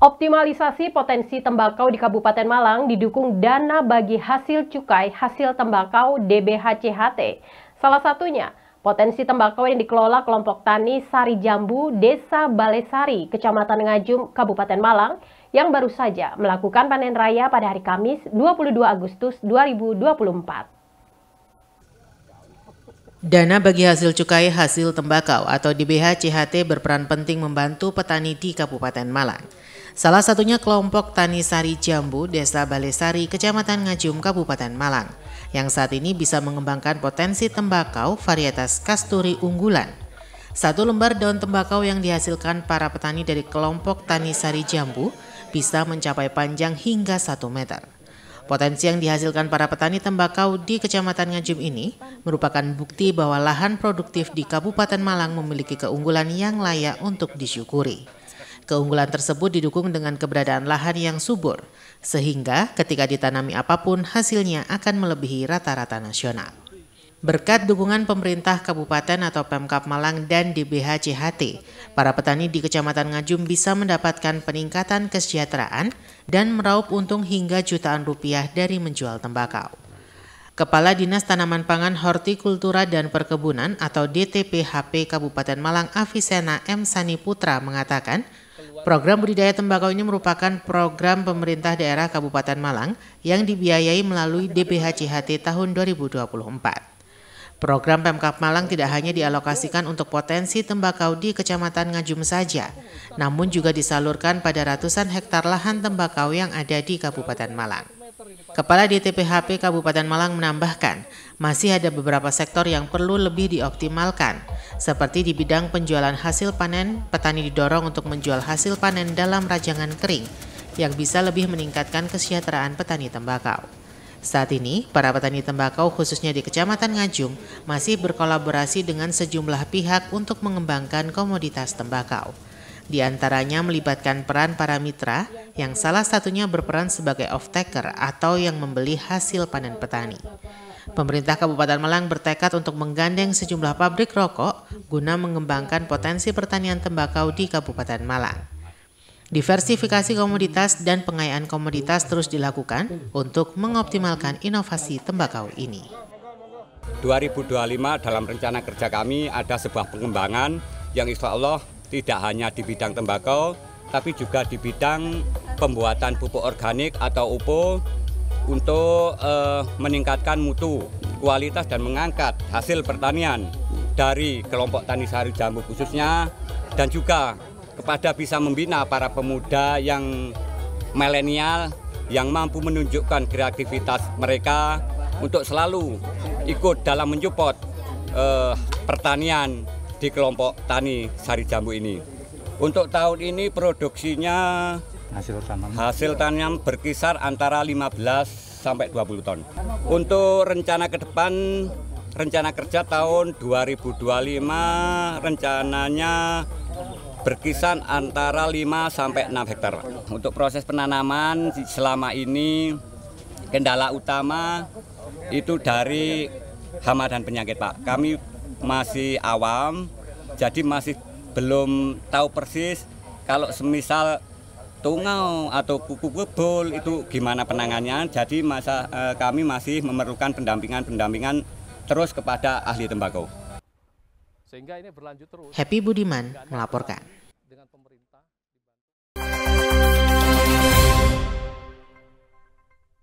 Optimalisasi potensi tembakau di Kabupaten Malang didukung dana bagi hasil cukai hasil tembakau DBHCHT. Salah satunya, potensi tembakau yang dikelola kelompok tani Sari Jambu, Desa Balesari, Kecamatan Ngajum, Kabupaten Malang, yang baru saja melakukan panen raya pada hari Kamis 22 Agustus 2024. Dana bagi hasil cukai hasil tembakau atau DBHCHT berperan penting membantu petani di Kabupaten Malang. Salah satunya kelompok Tani Sari Jambu, Desa Balesari, Kecamatan Ngajum, Kabupaten Malang, yang saat ini bisa mengembangkan potensi tembakau varietas kasturi unggulan. Satu lembar daun tembakau yang dihasilkan para petani dari kelompok Tani Sari Jambu bisa mencapai panjang hingga 1 meter. Potensi yang dihasilkan para petani tembakau di Kecamatan Ngajum ini merupakan bukti bahwa lahan produktif di Kabupaten Malang memiliki keunggulan yang layak untuk disyukuri. Keunggulan tersebut didukung dengan keberadaan lahan yang subur, sehingga ketika ditanami apapun hasilnya akan melebihi rata-rata nasional. Berkat dukungan pemerintah kabupaten atau Pemkap Malang dan DBHCHT, para petani di Kecamatan Ngajum bisa mendapatkan peningkatan kesejahteraan dan meraup untung hingga jutaan rupiah dari menjual tembakau. Kepala Dinas Tanaman Pangan Hortikultura dan Perkebunan atau DTPHP Kabupaten Malang Avicenna M. Sani Putra mengatakan, Program budidaya tembakau ini merupakan program pemerintah daerah Kabupaten Malang yang dibiayai melalui DBHCHT tahun 2024. Program Pemkap Malang tidak hanya dialokasikan untuk potensi tembakau di Kecamatan Ngajum saja, namun juga disalurkan pada ratusan hektar lahan tembakau yang ada di Kabupaten Malang. Kepala DTPHP Kabupaten Malang menambahkan, masih ada beberapa sektor yang perlu lebih dioptimalkan, seperti di bidang penjualan hasil panen, petani didorong untuk menjual hasil panen dalam rajangan kering, yang bisa lebih meningkatkan kesejahteraan petani tembakau. Saat ini, para petani tembakau khususnya di Kecamatan Ngajung, masih berkolaborasi dengan sejumlah pihak untuk mengembangkan komoditas tembakau. Di antaranya melibatkan peran para mitra yang salah satunya berperan sebagai off-taker atau yang membeli hasil panen petani. Pemerintah Kabupaten Malang bertekad untuk menggandeng sejumlah pabrik rokok guna mengembangkan potensi pertanian tembakau di Kabupaten Malang. Diversifikasi komoditas dan pengayaan komoditas terus dilakukan untuk mengoptimalkan inovasi tembakau ini. 2025 dalam rencana kerja kami ada sebuah pengembangan yang insya Allah tidak hanya di bidang tembakau, tapi juga di bidang pembuatan pupuk organik atau UPO untuk eh, meningkatkan mutu, kualitas dan mengangkat hasil pertanian dari kelompok tani sari jambu khususnya dan juga kepada bisa membina para pemuda yang milenial yang mampu menunjukkan kreativitas mereka untuk selalu ikut dalam menyupport eh, pertanian di kelompok tani sari jambu ini. Untuk tahun ini produksinya hasil tanam hasil tanam berkisar antara 15 sampai 20 ton. Untuk rencana ke depan rencana kerja tahun 2025 rencananya berkisar antara 5 sampai 6 hektar. Untuk proses penanaman selama ini kendala utama itu dari hama dan penyakit Pak. Kami masih awam, jadi masih belum tahu persis kalau semisal tungau atau kuku kebul itu gimana penangannya. Jadi masa eh, kami masih memerlukan pendampingan-pendampingan terus kepada ahli tembakau. Sehingga ini berlanjut terus. Happy Budiman melaporkan.